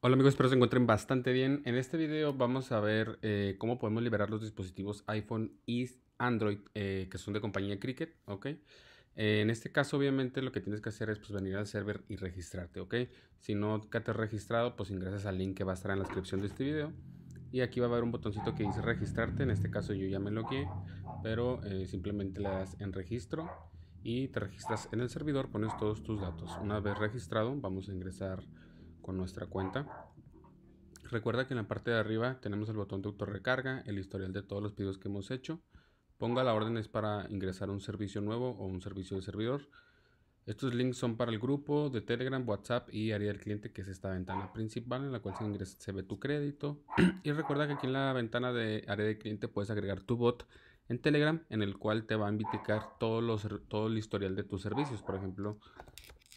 Hola amigos, espero se encuentren bastante bien. En este video vamos a ver eh, cómo podemos liberar los dispositivos iPhone y Android eh, que son de compañía Cricket, ¿ok? Eh, en este caso obviamente lo que tienes que hacer es pues, venir al server y registrarte, ¿ok? Si no te has registrado, pues ingresas al link que va a estar en la descripción de este video. Y aquí va a haber un botoncito que dice registrarte, en este caso yo ya me logué, pero simplemente le das en registro y te registras en el servidor, pones todos tus datos. Una vez registrado, vamos a ingresar nuestra cuenta. Recuerda que en la parte de arriba tenemos el botón de autorrecarga, el historial de todos los pedidos que hemos hecho. Ponga la orden es para ingresar un servicio nuevo o un servicio de servidor. Estos links son para el grupo de Telegram, WhatsApp y área del cliente, que es esta ventana principal en la cual se, ingresa, se ve tu crédito. y recuerda que aquí en la ventana de área del cliente puedes agregar tu bot en Telegram, en el cual te va a invitar todos los, todo el historial de tus servicios. Por ejemplo,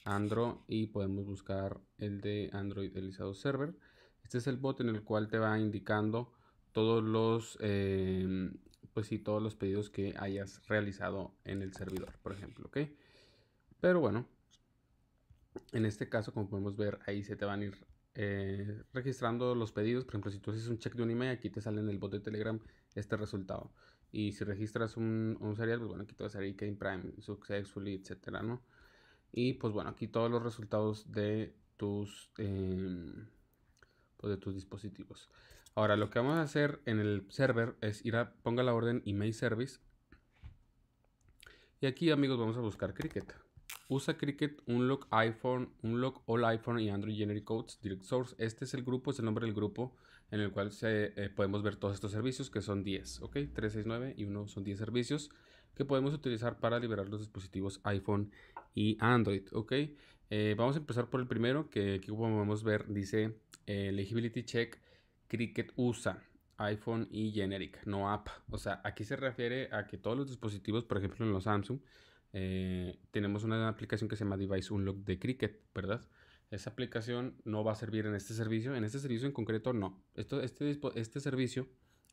Android y podemos buscar el de Android Elizado Server. Este es el bot en el cual te va indicando todos los, em, pues y todos los pedidos que hayas realizado en el servidor, por ejemplo, ¿ok? Pero bueno, en este caso, como podemos ver, ahí se te van a ir eh, registrando los pedidos. Por ejemplo, si tú haces un check de un email, aquí te sale en el bot de Telegram este resultado. Y si registras un, un serial, pues bueno, aquí te va a salir Prime, Successfully, etcétera, ¿no? Y pues bueno, aquí todos los resultados de tus, em, pues, de tus dispositivos. Ahora, lo que vamos a hacer en el server es ir a, ponga la orden email service. Y aquí, amigos, vamos a buscar Cricket. Usa Cricket, Unlock iPhone, Unlock All iPhone y Android Generic Codes Direct Source. Este es el grupo, es el nombre del grupo en el cual eh, podemos ver todos estos servicios, que son 10, ¿ok? 3, 6, 9 y uno son 10 servicios que podemos utilizar para liberar los dispositivos iPhone y Android. Ok, eh, vamos a empezar por el primero que aquí como podemos ver dice eh, Legibility Check Cricket USA iPhone y Generic, no app. O sea, aquí se refiere a que todos los dispositivos, por ejemplo en los Samsung, eh, tenemos una aplicación que se llama Device Unlock de Cricket, ¿verdad? Esa aplicación no va a servir en este servicio, en este servicio en concreto no. Esto, este, este servicio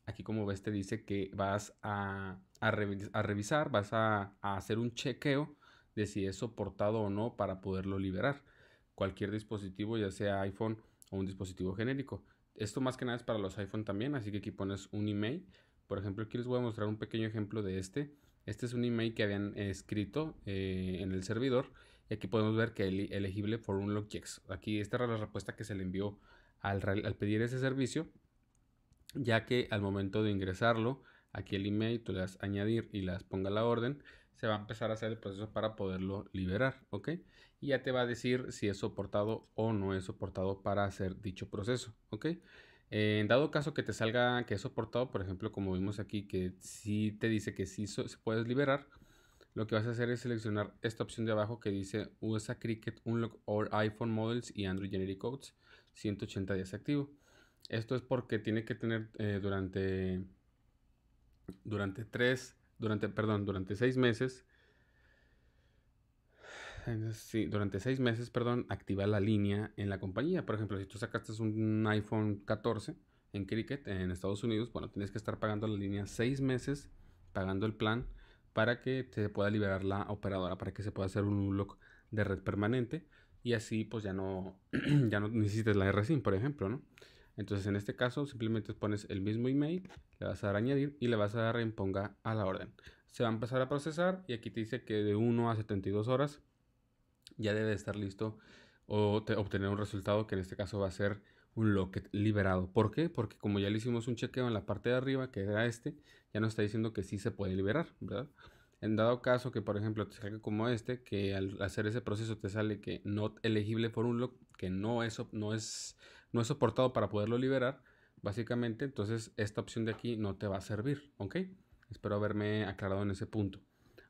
Aquí como ves te dice que vas a, revisar, vas a, hacer un chequeo de si es soportado o no para poderlo liberar. Cualquier dispositivo, ya sea iPhone o un dispositivo genérico. Esto más que nada es para los iPhone también, así que aquí pones un email. Por ejemplo, aquí les voy a mostrar un pequeño ejemplo de este. Este es un email que habían escrito eh, en el servidor. Y aquí podemos ver que es elegible por un Aquí esta era la respuesta que se le envió al pedir ese servicio ya que al momento de ingresarlo aquí el email, tú le das añadir y las ponga la orden, se va a empezar a hacer el proceso para poderlo liberar, ¿ok? Y ya te va a decir si es soportado o no es soportado para hacer dicho proceso, ¿ok? En dado caso que te salga que es soportado, por ejemplo, como vimos aquí, que si te dice que sí se puedes liberar, lo que vas a hacer es seleccionar esta opción de abajo que dice USA Cricket Unlock All iPhone Models y Android Generic Codes 180 días activo. Esto es porque tiene que tener eh, durante, durante tres, durante, perdón, durante seis meses, sí, durante seis meses, perdón, activa la línea en la compañía. Por ejemplo, si tú sacaste un iPhone 14 en Cricket en Estados Unidos, bueno, tienes que estar pagando la línea seis meses, pagando el plan para que se pueda liberar la operadora, para que se pueda hacer un look de red permanente y así pues ya no, ya no necesites la RSIM, por ejemplo, ¿no? Entonces en este caso simplemente pones el mismo email, le vas a dar a añadir y le vas a dar a imponga a la orden. Se va a empezar a procesar y aquí te dice que de 1 a 72 horas ya debe estar listo o te, obtener un resultado que en este caso va a ser un locket liberado. ¿Por qué? Porque como ya le hicimos un chequeo en la parte de arriba, que era este, ya nos está diciendo que sí se puede liberar, ¿verdad? En dado caso que, por ejemplo, te salga como este, que al hacer ese proceso te sale que no elegible por un lock, que no eso no es no es soportado para poderlo liberar, básicamente, entonces esta opción de aquí no te va a servir, ¿ok? Espero haberme aclarado en ese punto.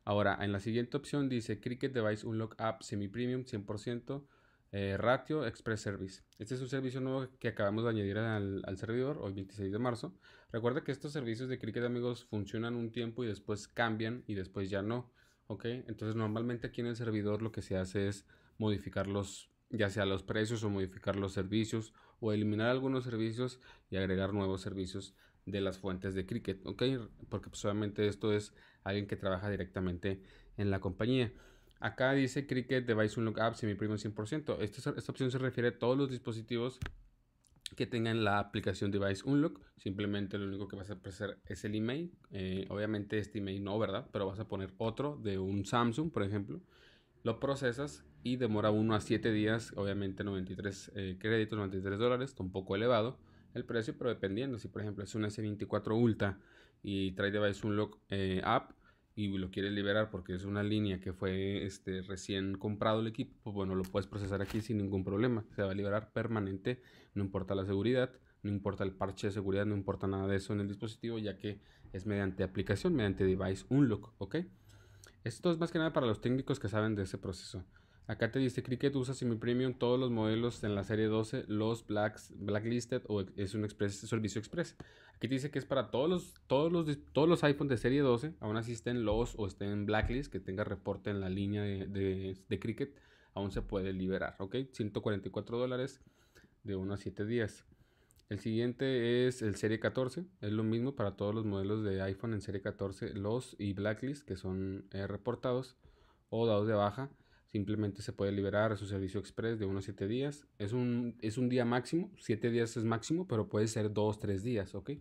Ahora, en la siguiente opción dice Cricket Device Unlock App Semi Premium 100%. Eh, ratio Express Service. Este es un servicio nuevo que acabamos de añadir al, servidor hoy 26 de marzo. Recuerda que estos servicios de Cricket amigos funcionan un tiempo y después cambian y después ya no. ¿ok? Entonces normalmente aquí en el servidor lo que se hace es modificar los, ya sea los precios o modificar los servicios o eliminar algunos servicios y agregar nuevos servicios de las fuentes de Cricket, ¿ok? Porque pues obviamente esto es alguien que trabaja directamente en la compañía. Acá dice Cricket Device Unlock App semi primo 100%. Esta, esta opción se refiere a todos los dispositivos que tengan la aplicación Device Unlock. Simplemente lo único que vas a hacer es el email. Eh, obviamente este email no, ¿verdad? Pero vas a poner otro de un Samsung, por ejemplo lo procesas y demora 1 a 7 días, obviamente 93 créditos, 93 dólares, está un poco elevado el precio, pero dependiendo, si por ejemplo es una S24 Ultra y trae device Unlock eh, app y lo quieres liberar porque es una línea que fue este, recién comprado el equipo, pues bueno, lo puedes procesar aquí sin ningún problema, se va a liberar permanente, no importa la seguridad, no importa el parche de seguridad, no importa nada de eso en el dispositivo, ya que es mediante aplicación, mediante device Unlock, ¿ok? Esto es más que nada para los técnicos que saben de ese proceso. Acá te dice Cricket usa semi-premium todos los modelos en la serie 12, los blacks, blacklisted o es un express, servicio express. Aquí te dice que es para todos los, todos los, todos los iPhones de serie 12, aún así estén los o estén en blacklist, que tenga reporte en la línea de, de, Cricket, aún se puede liberar, ¿ok? 144 dólares de 1 a 7 días. El siguiente es el serie 14. Es lo mismo para todos los modelos de iPhone en serie 14, los y blacklist que son eh, reportados o dados de baja. Simplemente se puede liberar a su servicio express de 1 a 7 días. Es un, es un día máximo, 7 días es máximo, pero puede ser 2, 3 días, ¿ok?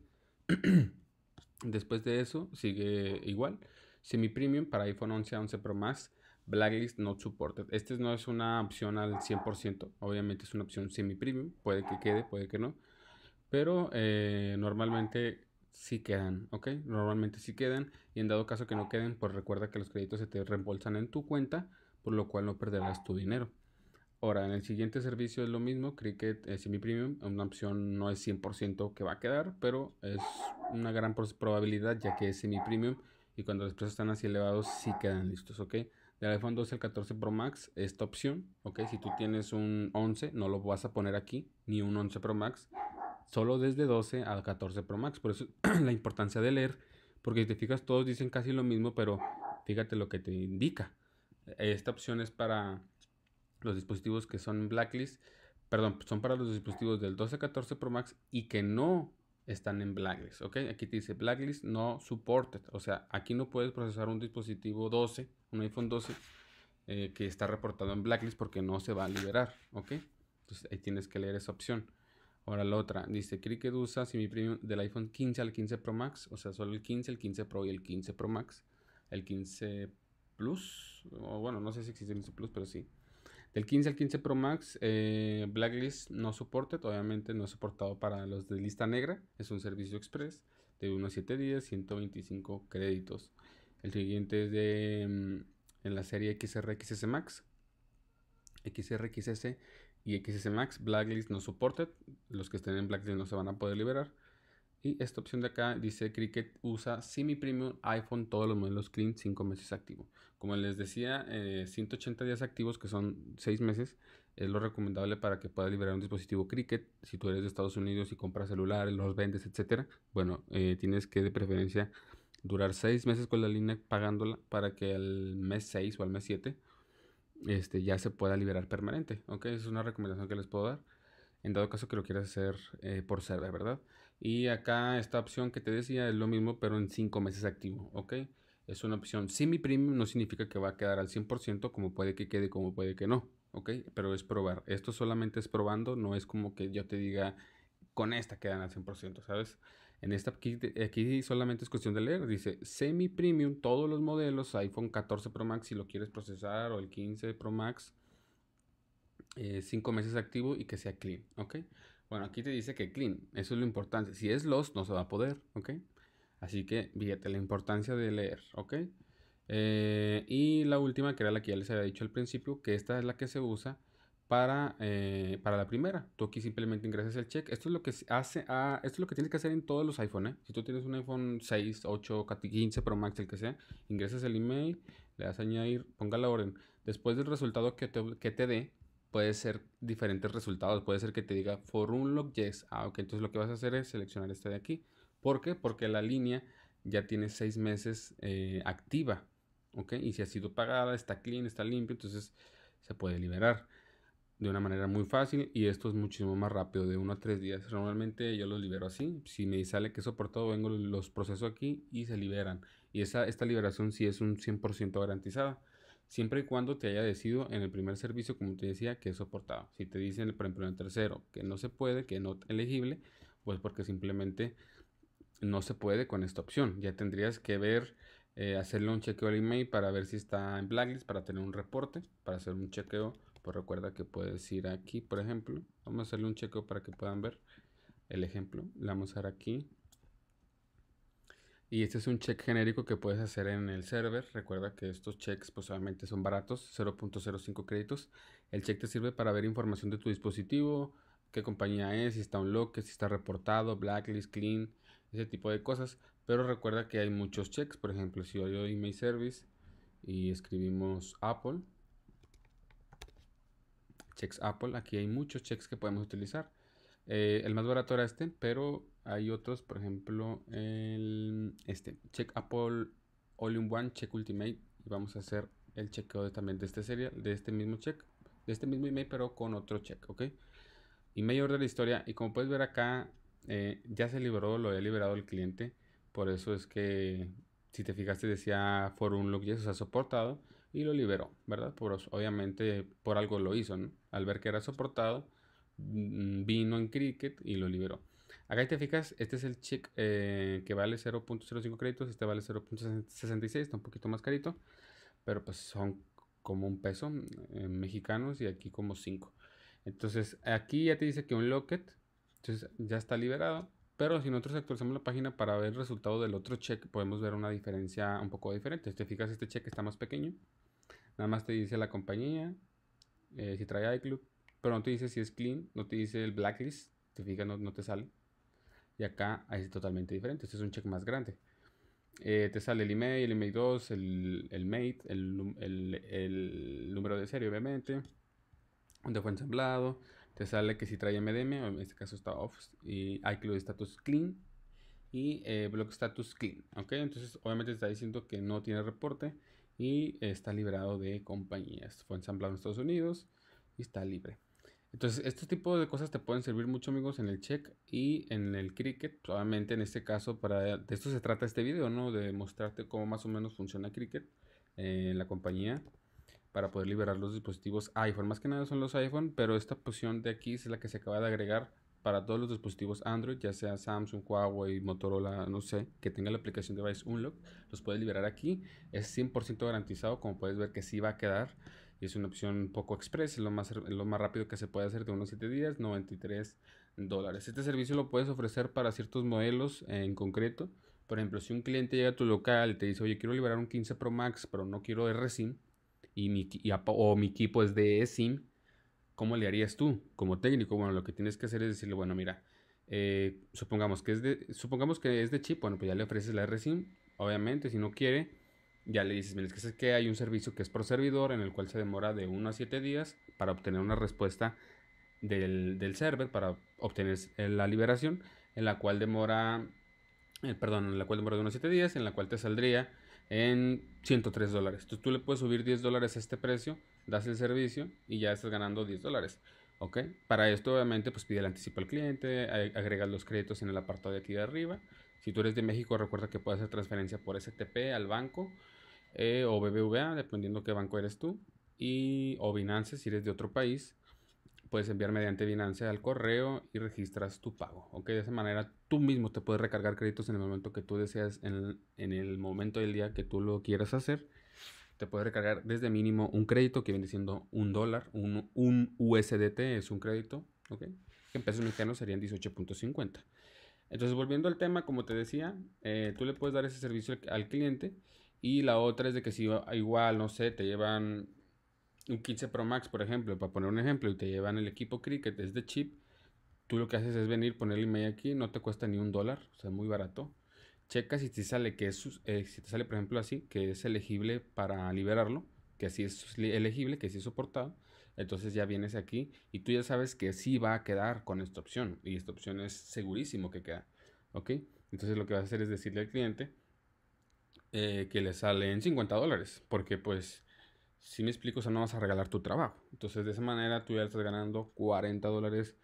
Después de eso sigue igual. Semi Premium para iPhone 11 a 11 Pro Max. Blacklist Not Supported. Este no es una opción al 100%. Obviamente es una opción semi premium. Puede que quede, puede que no pero eh, normalmente sí quedan, ¿ok? Normalmente sí quedan y en dado caso que no queden, pues recuerda que los créditos se te reembolsan en tu cuenta, por lo cual no perderás tu dinero. Ahora, en el siguiente servicio es lo mismo, Cricket Semi Premium, una opción no es 100% que va a quedar, pero es una gran probabilidad ya que es Semi Premium y cuando los precios están así elevados sí quedan listos, ¿ok? de iPhone 12 el 14 Pro Max, esta opción, ¿ok? Si tú tienes un 11, no lo vas a poner aquí, ni un 11 Pro Max, solo desde 12 a 14 Pro Max. Por eso la importancia de leer, porque si te fijas, todos dicen casi lo mismo, pero fíjate lo que te indica. Esta opción es para los dispositivos que son blacklist, perdón, son para los dispositivos del 12 a 14 Pro Max y que no están en blacklist, ¿ok? Aquí te dice blacklist no supported, o sea, aquí no puedes procesar un dispositivo 12, un iPhone 12 eh, que está reportado en blacklist porque no se va a liberar, ¿ok? Entonces ahí tienes que leer esa opción. Ahora la otra, dice, Cricket usa si mi premium del iPhone 15 al 15 Pro Max, o sea, solo el 15, el 15 Pro y el 15 Pro Max, el 15 Plus, o bueno, no sé si existe el 15 Plus, pero sí. Del 15 al 15 Pro Max, eh, Blacklist no soporte, obviamente no es soportado para los de lista negra, es un servicio express de a 7 días, 125 créditos. El siguiente es de mm, en la serie XRXS Max. XRXS y XS Max, Blacklist no supported, los que estén en Blacklist no se van a poder liberar. Y esta opción de acá dice Cricket usa semi premium iPhone todos los modelos clean 5 meses activo. Como les decía, 180 eh, días activos que son 6 meses es lo recomendable para que puedas liberar un dispositivo Cricket. Si tú eres de Estados Unidos y compras celulares, los vendes, etc. bueno, eh, tienes que de preferencia durar 6 meses con la línea pagándola para que al mes 6 o al mes 7 este, ya se pueda liberar permanente. ¿Ok? Es una recomendación que les puedo dar. En dado caso que lo quieras hacer eh, por server, ¿verdad? Y acá esta opción que te decía es lo mismo, pero en 5 meses activo. ¿Ok? Es una opción semi-premium, no significa que va a quedar al 100%, como puede que quede, como puede que no. ¿Ok? Pero es probar. Esto solamente es probando, no es como que yo te diga con esta quedan al 100%, ¿sabes? En esta aquí, solamente es cuestión de leer. Dice semi premium, todos los modelos, iPhone 14 Pro Max si lo quieres procesar o el 15 Pro Max, eh, Cinco meses activo y que sea clean, ¿ok? Bueno, aquí te dice que clean, eso es lo importante. Si es lost no se va a poder, ¿ok? Así que fíjate la importancia de leer, ¿ok? Eh, y la última, que era la que ya les había dicho al principio, que esta es la que se usa para, eh, para la primera. Tú aquí simplemente ingresas el check. Esto es lo que hace a, ah, esto lo que tienes que hacer en todos los iPhones ¿eh? Si tú tienes un iPhone 6, 8, 15 Pro Max, el que sea, ingresas el email, le das añadir, ponga la orden. Después del resultado que te, que te dé, puede ser diferentes resultados. Puede ser que te diga for un unlock yes. Ah, ok, entonces lo que vas a hacer es seleccionar este de aquí. ¿Por qué? Porque la línea ya tiene 6 meses eh, activa. ¿Ok? Y si ha sido pagada, está clean, está limpio, entonces se puede liberar de una manera muy fácil y esto es muchísimo más rápido, de uno a tres días. Normalmente yo los libero así, si me sale que es soportado, vengo, los proceso aquí y se liberan. Y esa, esta liberación sí es un 100% garantizada, siempre y cuando te haya decidido en el primer servicio, como te decía, que es soportado. Si te dicen, por ejemplo, en el tercero, que no se puede, que no es elegible, pues porque simplemente no se puede con esta opción. Ya tendrías que ver, eh, hacerle un chequeo al email para ver si está en blacklist, para tener un reporte, para hacer un chequeo recuerda que puedes ir aquí, por ejemplo. Vamos a hacerle un chequeo para que puedan ver el ejemplo. Le vamos a dar aquí. Y este es un check genérico que puedes hacer en el server. Recuerda que estos cheques posiblemente son baratos, 0.05 créditos. El check te sirve para ver información de tu dispositivo, qué compañía es, si está un si está reportado, blacklist, clean, ese tipo de cosas. Pero recuerda que hay muchos cheques Por ejemplo, si yo doy email service y escribimos Apple, checks Apple. Aquí hay muchos checks que podemos utilizar. Eh, el más barato era este, pero hay otros, por ejemplo, el, este, Check Apple All in One, Check Ultimate. Y vamos a hacer el chequeo de, también de este serie, de este mismo check, de este mismo email, pero con otro check, ¿ok? Email order de la historia. Y como puedes ver acá, eh, ya se liberó, lo he liberado el cliente. Por eso es que, si te fijaste, decía Forum unlock, ya eso se ha soportado y lo liberó, ¿verdad? Por, obviamente por algo lo hizo, ¿no? Al ver que era soportado, mm, vino en cricket y lo liberó. Acá te fijas, este es el check eh, que vale 0.05 créditos, este vale 0.66, está un poquito más carito, pero pues son como un peso eh, mexicanos y aquí como 5. Entonces aquí ya te dice que un locket, entonces ya está liberado, pero si nosotros actualizamos la página para ver el resultado del otro check, podemos ver una diferencia un poco diferente. Si te fijas, este check está más pequeño, Nada más te dice la compañía, eh, si trae iCloud, pero no te dice si es clean, no te dice el blacklist, te fijas, no, te sale. Y acá es totalmente diferente, este es un check más grande. Eh, te sale el email, el email 2, el, el mate, el, número de serie, obviamente, donde fue ensamblado. Te sale que si trae MDM, en este caso está off, y iCloud status clean y eh, block status clean. okay entonces obviamente está diciendo que no tiene reporte y está liberado de compañías. Fue ensamblado en Estados Unidos y está libre. Entonces, este tipo de cosas te pueden servir mucho, amigos, en el check y en el cricket. Probablemente en este caso, para de esto se trata este video, ¿no? De mostrarte cómo más o menos funciona cricket en la compañía para poder liberar los dispositivos iPhone. Más que nada son los iPhone, pero esta posición de aquí es la que se acaba de agregar para todos los dispositivos Android, ya sea Samsung, Huawei, Motorola, no sé, que tenga la aplicación Device Unlock, los puedes liberar aquí. Es 100% garantizado, como puedes ver que sí va a quedar. Y es una opción poco express, es lo más, lo más rápido que se puede hacer de unos 7 días, 93 dólares. Este servicio lo puedes ofrecer para ciertos modelos en concreto. Por ejemplo, si un cliente llega a tu local y te dice, oye, quiero liberar un 15 Pro Max, pero no quiero RSIM, y mi, o mi equipo es de eSIM, ¿cómo le harías tú como técnico? Bueno, lo que tienes que hacer es decirle, bueno, mira, eh, supongamos, que es de, supongamos que es de chip, bueno, pues ya le ofreces la RSIM, obviamente, si no quiere, ya le dices, mira, es que, hay un servicio que es por servidor en el cual se demora de 1 a 7 días para obtener una respuesta del, server, para obtener la liberación, en la cual demora, eh, perdón, en la cual demora de 1 a 7 días, en la cual te saldría en 103 dólares. Entonces tú le puedes subir 10 dólares a este precio das el servicio y ya estás ganando 10 dólares. ¿Ok? Para esto, obviamente, pues pide el anticipo al cliente, agregas los créditos en el apartado de aquí de arriba. Si tú eres de México, recuerda que puedes hacer transferencia por STP al banco eh, o BBVA, dependiendo qué banco eres tú. Y, o Binance, si eres de otro país, puedes enviar mediante Binance al correo y registras tu pago. ¿ok? De esa manera tú mismo te puedes recargar créditos en el momento que tú deseas, en el momento del día que tú lo quieras hacer te puedes recargar desde mínimo un crédito, que viene siendo un dólar, un, USDT es un crédito, ¿ok? Que en pesos mexicanos serían 18.50. Entonces, volviendo al tema, como te decía, eh, tú le puedes dar ese servicio al, cliente. Y la otra es de que si igual, no sé, te llevan un 15 Pro Max, por ejemplo, para poner un ejemplo, y te llevan el equipo Cricket, es de chip, tú lo que haces es venir, poner el email aquí, no te cuesta ni un dólar, o sea, muy barato. Checa si te sale que es, eh, si te sale por ejemplo así, que es elegible para liberarlo, que así es elegible, que sí es soportado, entonces ya vienes aquí y tú ya sabes que sí va a quedar con esta opción y esta opción es segurísimo que queda, ¿ok? Entonces lo que vas a hacer es decirle al cliente eh, que le salen 50 dólares, porque pues, si me explico, o no vas a regalar tu trabajo. Entonces de esa manera tú ya estás ganando 40 dólares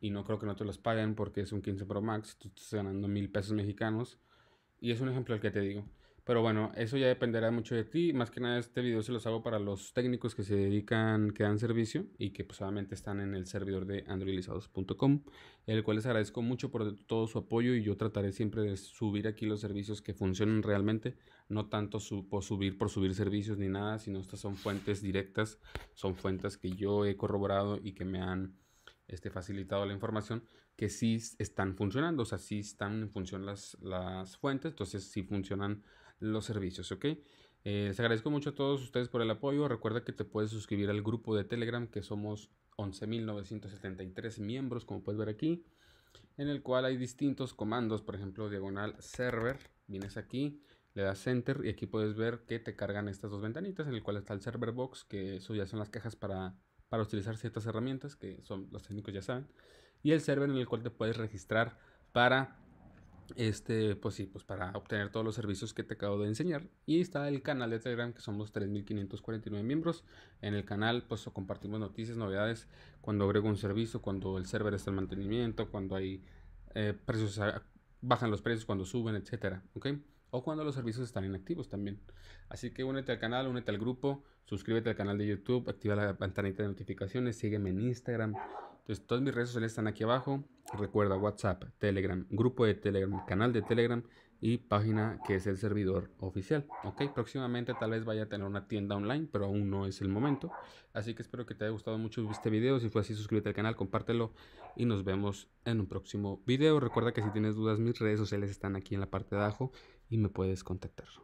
y no creo que no te los paguen porque es un 15 Pro Max, tú estás ganando mil pesos mexicanos y es un ejemplo el que te digo. Pero bueno, eso ya dependerá mucho de ti. Más que nada este video se los hago para los técnicos que se dedican, que dan servicio y que pues están en el servidor de androidizados.com, el cual les agradezco mucho por todo su apoyo y yo trataré siempre de subir aquí los servicios que funcionan realmente, no tanto subir por subir servicios ni nada, sino estas son fuentes directas, son fuentes que yo he corroborado y que me han este, facilitado la información, que sí están funcionando, o sea, sí están en función las, las fuentes, entonces sí funcionan los servicios, ¿ok? Eh, les agradezco mucho a todos ustedes por el apoyo. Recuerda que te puedes suscribir al grupo de Telegram, que somos 11.973 miembros, como puedes ver aquí, en el cual hay distintos comandos, por ejemplo, diagonal server, vienes aquí, le das enter y aquí puedes ver que te cargan estas dos ventanitas, en el cual está el server box, que eso ya son las cajas para para utilizar ciertas herramientas que son los técnicos ya saben y el server en el cual te puedes registrar para este pues sí pues para obtener todos los servicios que te acabo de enseñar y está el canal de Telegram que somos 3549 miembros en el canal pues compartimos noticias novedades cuando agrego un servicio cuando el server está en mantenimiento cuando hay eh, precios bajan los precios cuando suben etcétera ¿okay? o cuando los servicios están inactivos también. Así que únete al canal, únete al grupo, suscríbete al canal de YouTube, activa la pantanita de notificaciones, sígueme en Instagram. Entonces, todas mis redes sociales están aquí abajo. Recuerda WhatsApp, Telegram, grupo de Telegram, canal de Telegram y página que es el servidor oficial. Ok, próximamente tal vez vaya a tener una tienda online, pero aún no es el momento. Así que espero que te haya gustado mucho este video. Si fue así, suscríbete al canal, compártelo y nos vemos en un próximo video. Recuerda que si tienes dudas, mis redes sociales están aquí en la parte de abajo y me puedes contactar.